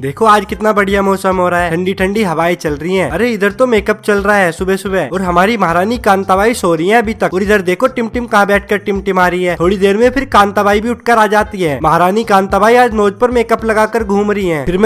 देखो आज कितना बढ़िया मौसम हो रहा है ठंडी ठंडी हवाएं चल रही हैं अरे इधर तो मेकअप चल रहा है सुबह सुबह और हमारी महारानी कांताबाई सो रही है अभी तक और इधर देखो टिमटिम कहाँ बैठकर टिमटिम आ रही है थोड़ी देर में फिर कांताबाई भी उठकर आ जाती है महारानी कांताबाई आज नोज पर मेकअप लगाकर घूम रही है फिर